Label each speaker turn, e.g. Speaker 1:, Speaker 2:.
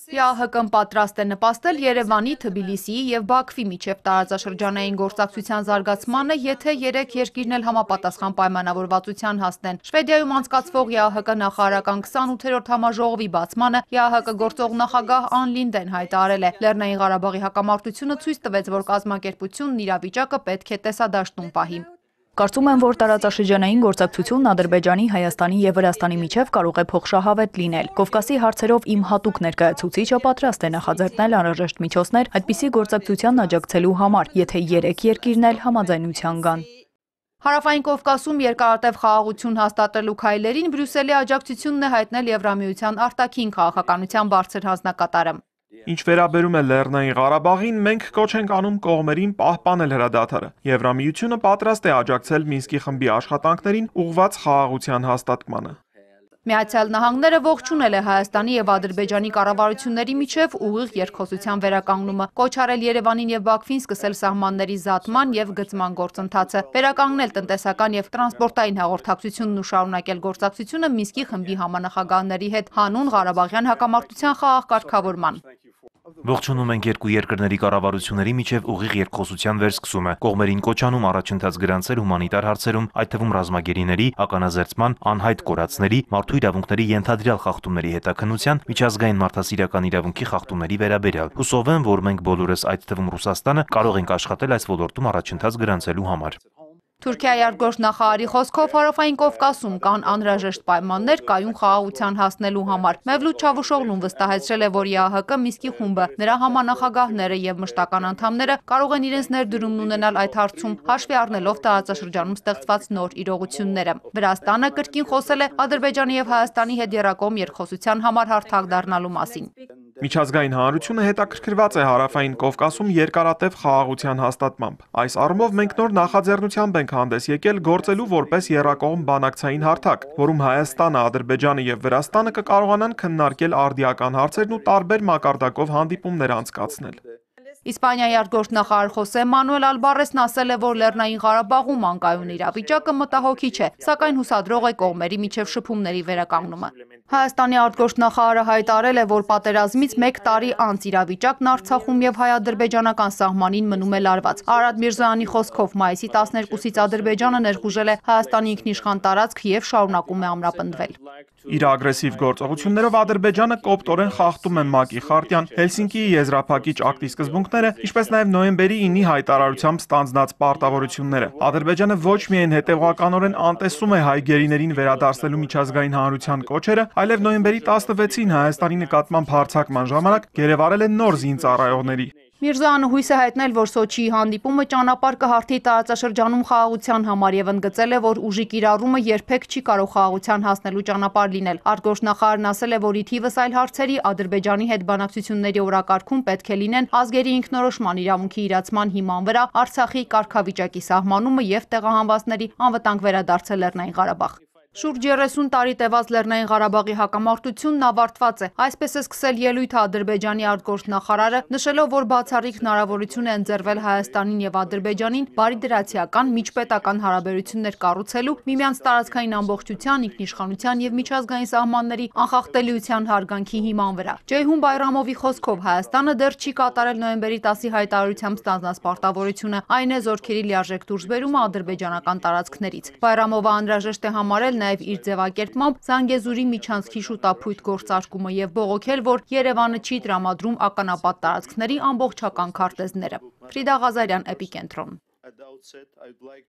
Speaker 1: ԵԱՀԿ-ն պատրաստ է նպաստել Երևանի, Թբիլիսիի և Բաքվի միջև տարածաշրջանային գործակցության զարգացմանը, եթե երեք երկիրն էլ համապատասխան պայմանավորվածության հասնեն։ Շվեդիայում անցկացվող ԵԱՀԿ նախարարական 28-րդ համաժողովի բացմանը ԵԱՀԿ գործող նախագահ Անն Լինդեն հայտարարել է. «Լեռնային Ղարաբաղի հակամարտությունը ցույց տվեց, որ կազմակերպությունն իրավիճակը պետք է տեսադաշտում պահի»։ Կարծում եմ, որ տարածաշրջանային գործակցությունն Ադրբեջանի, Հայաստանի եւ Վրաստանի միջև կարող է փոխշահավետ լինել։ Կովկասի հարցերով իմ հատուկ ներկայացուցիչը պատրաստ է նախաձեռնել անհրաժեշտ միջոցներ այդպիսի գործակցության աջակցելու համար, եթե երեք երկիրն էլ համաձայնության գան։ Հարավային Կովկասում երկարատև խաղաղություն հաստատելու քայլերին Բրյուսելի աջակցությունն է հայտնել Եվրամիության արտաքին քաղաքականության բարձր հանձնակատարը։
Speaker 2: Ինչ վերաբերում է Լեռնային Ղարաբաղին, մենք կոչ ենք անում կողմերին պահպանել հրադադարը։ Եվրամիությունը պատրաստ է աջակցել Մինսկի խմբի աշխատանքներին ուղղված խաղաղության
Speaker 1: հաստատմանը։ Միացյալ Նահանգները ողջունել է Հայաստանի եւ Ադրբեջանի կառավարությունների միջև ուղիղ երկխոսության վերականգնումը, կոչ արել Երևանին եւ Բաքվին սկսել սահմանների զատման եւ գծման գործընթացը, վերականգնել տնտեսական եւ տրանսպորտային հաղորդակցությունն ու շարունակել գործակցությունը Մինսկի խմբի համանախագահների հետ հանուն Ղարաբաղյան հակամարտության խաղաղ կարգավորման։
Speaker 2: Ողջունում ենք երկու երկրների կառավարությունների միջև ուղիղ երկխոսության վերսկսումը։ Կողմերին կոչանում առաջընթաց գրանցել հումանիտար հարցերում, այդ թվում ռազմագերիների, ականաձերծման, անհայտ կորածների, մարդու իրավունքների ենթադրյալ խախտումների հետաքննության, միջազգային մարդասիրական իրավունքի խախտումների վերաբերյալ։ Հուսով եմ, որ մենք բոլորս, այդ թվում Ռուսաստանը, կարող ենք աշխատել այս ոլորտում առաջընթաց գրանցելու համար։
Speaker 1: Թուրքիայի արտգործնախարարի խոսքով հարավային Կովկասում կան անհրաժեշտ պայմաններ կայուն խաղաղության հասնելու համար։ Մևլութ Չավուշօղլուն վստահեցրել է, որ ԵԱՀԿ Միսկի խումբը, նրա համանախագահները եւ մշտական անդամները կարող են իրենց ներդրումն ունենալ այդ հարցում, հաշվի առնելով տարածաշրջանում ստեղծված նոր իրողությունները։ Վրաստանը կրկին խոսել է Ադրբեջանի եւ Հայաստանի հետ Երակոմ երկխոսության համար հարթակ դառնալու մասին։
Speaker 2: Միջազգային հանրությունը հետաքրքրված է Հարավային Կովկասում երկարատև խաղաղության հաստատմամբ։ Այս առումով մենք նոր նախաձեռնությամբ ենք հանդես եկել գործելու որպես երկակողմ բանակցային հարթակ, որում Հայաստանը, Ադրբեջանը եւ Վրաստանը կկարողանան քննարկել արդիական հարցերն ու տարբեր մակարդակով հանդիպումներ անցկացնել։
Speaker 1: Իսպանիայի արտգործնախարար Խոսե Մանուել Ալբարեսն ասել է, որ Լեռնային Ղարաբաղում անկայուն իրավիճակը մտահոգիչ է, սակայն հուսադրող է կողմերի միջև շփումների վերականգնումը։ Հայաստանի արտգործնախարարը հայտարել է, որ պատերազմից մեկ տարի անց իրավիճակն Արցախում եւ հայ-ադրբեջանական սահմանին մնում է լարված։ Արադ Միրզոյանի խոսքով մայիսի 12-ից Ադրբեջանը ներխուժել է Հայաստանի ինքնիշխան տարածք եւ շարունակում է ամրապնդվել։
Speaker 2: Իր ագրեսիվ գործողություններով Ադրբեջանը կոպտորեն խախտում է ՄԱԿ-ի խարտիան, Հելսինկիի եզրափակիչ ակտի սկզբունքները, ինչպես նաեւ նոյեմբերի 9-ի հայտարարությամբ ստանձնած պարտավորությունները։ Ադրբեջանը ոչ միայն հետևողականորեն անտեսում է հայ գերիներին վերադարձնելու միջազգային հանրության կոչերը, այլև նոյեմբերի 16-ին Հայաստանի նկատմամբ հարցակման ժամանակ գերեվարել են նոր զինծառայողների։
Speaker 1: Միրզան հույս է հայտնել, որ Սոչիի հանդիպումը ճանապարհ կհարթի տարածաշրջանում խաղաղության համար եւ ընդգծել է, որ ուժի կիրառումը երբեք չի կարող խաղաղության հասնելու ճանապարհ լինել։ Արտգործնախարարն ասել է, որ ի թիվս այլ հարցերի Ադրբեջանի հետ բանակցությունների օրակարգում պետք է լինեն ազգերի ինքնորոշման իրավունքի իրացման հիման վրա Արցախի կարգավիճակի սահմանումը եւ տեղահանվածների անվտանգ վերադարձը Լեռնային Ղարաբաղ։ Շուրջ 30 տարի տևած Լեռնային Ղարաբաղի հակամարտությունն ավարտված է։ Այսպես է սկսել ելույթը Ադրբեջանի արտգործնախարարը, նշելով, որ բացառիկ հնարավորություն է ընձեռվել Հայաստանին եւ Ադրբեջանին բարիդրացիական միջպետական հարաբերություններ կառուցելու, միմյանց տարածքային ամբողջության, ինքնիշխանության եւ միջազգային սահմանների անխախտելիության հարգանքի հիման վրա։ Ջեյհուն Բայրամովի խոսքով Հայաստանը դեռ չի կատարել նոյեմբերի 10-ի հայտարարությամբ ստանձնած պարտավորությունը, այն է զորքերի լիարժեք դուրս բերումը ադրբեջանական տարածքներից։ Բայրամովը անհրաժեշտ է համարել նաև իր ձևակերպմամբ Զանգեզուրի միջանցքի շուտափույթ գործարկումը և բողոքել, որ Երևանը չի տրամադրում ականապատ տարածքների ամբողջական քարտեզները։ Ֆրիդա Ղազարյան, Էպիկենտրոն։